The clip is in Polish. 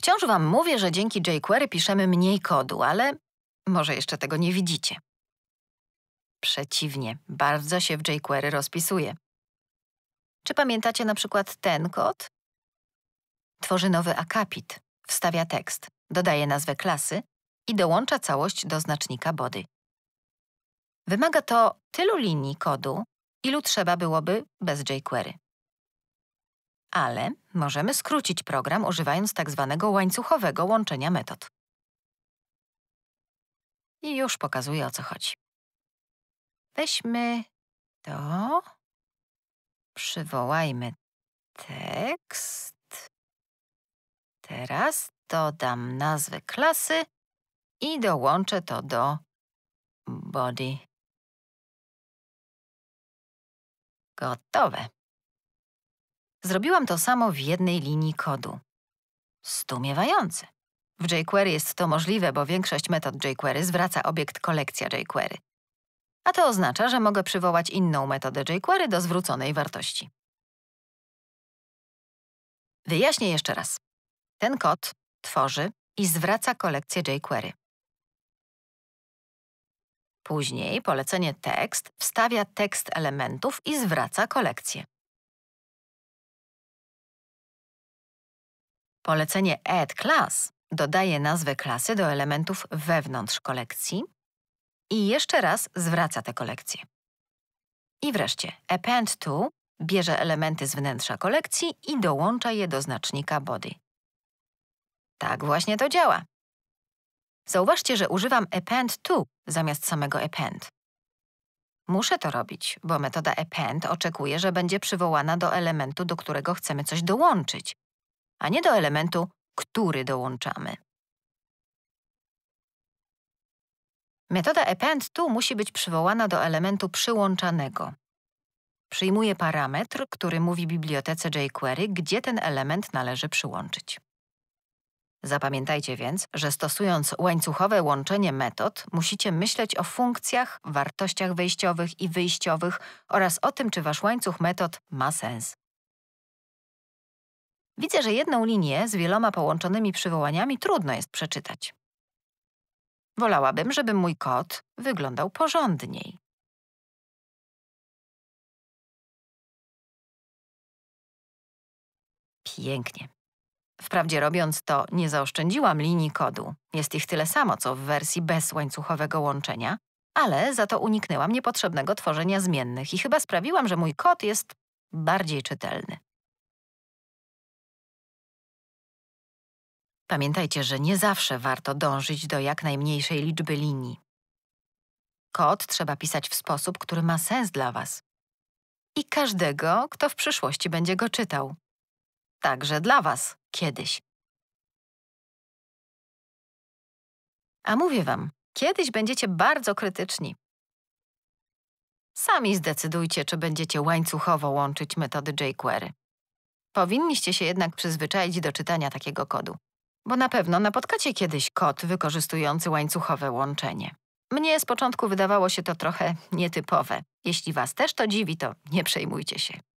Wciąż Wam mówię, że dzięki jQuery piszemy mniej kodu, ale może jeszcze tego nie widzicie. Przeciwnie, bardzo się w jQuery rozpisuje. Czy pamiętacie na przykład ten kod? Tworzy nowy akapit, wstawia tekst, dodaje nazwę klasy i dołącza całość do znacznika body. Wymaga to tylu linii kodu, ilu trzeba byłoby bez jQuery. Ale możemy skrócić program używając tak zwanego łańcuchowego łączenia metod. I już pokazuję, o co chodzi. Weźmy to, przywołajmy tekst. Teraz dodam nazwę klasy i dołączę to do body. Gotowe. Zrobiłam to samo w jednej linii kodu. Stumiewające. W jQuery jest to możliwe, bo większość metod jQuery zwraca obiekt kolekcja jQuery. A to oznacza, że mogę przywołać inną metodę jQuery do zwróconej wartości. Wyjaśnię jeszcze raz. Ten kod tworzy i zwraca kolekcję jQuery. Później polecenie tekst wstawia tekst elementów i zwraca kolekcję. Polecenie Add Class dodaje nazwę klasy do elementów wewnątrz kolekcji i jeszcze raz zwraca te kolekcje. I wreszcie Append To bierze elementy z wnętrza kolekcji i dołącza je do znacznika body. Tak właśnie to działa. Zauważcie, że używam append to zamiast samego append. Muszę to robić, bo metoda append oczekuje, że będzie przywołana do elementu, do którego chcemy coś dołączyć, a nie do elementu, który dołączamy. Metoda append tu musi być przywołana do elementu przyłączanego. Przyjmuje parametr, który mówi bibliotece jQuery, gdzie ten element należy przyłączyć. Zapamiętajcie więc, że stosując łańcuchowe łączenie metod, musicie myśleć o funkcjach, wartościach wejściowych i wyjściowych oraz o tym, czy wasz łańcuch metod ma sens. Widzę, że jedną linię z wieloma połączonymi przywołaniami trudno jest przeczytać. Wolałabym, żeby mój kot wyglądał porządniej. Pięknie. Wprawdzie robiąc to, nie zaoszczędziłam linii kodu. Jest ich tyle samo, co w wersji bez łańcuchowego łączenia, ale za to uniknęłam niepotrzebnego tworzenia zmiennych i chyba sprawiłam, że mój kod jest bardziej czytelny. Pamiętajcie, że nie zawsze warto dążyć do jak najmniejszej liczby linii. Kod trzeba pisać w sposób, który ma sens dla Was i każdego, kto w przyszłości będzie go czytał. Także dla Was kiedyś. A mówię Wam, kiedyś będziecie bardzo krytyczni. Sami zdecydujcie, czy będziecie łańcuchowo łączyć metody jQuery. Powinniście się jednak przyzwyczaić do czytania takiego kodu bo na pewno napotkacie kiedyś kot wykorzystujący łańcuchowe łączenie. Mnie z początku wydawało się to trochę nietypowe. Jeśli Was też to dziwi, to nie przejmujcie się.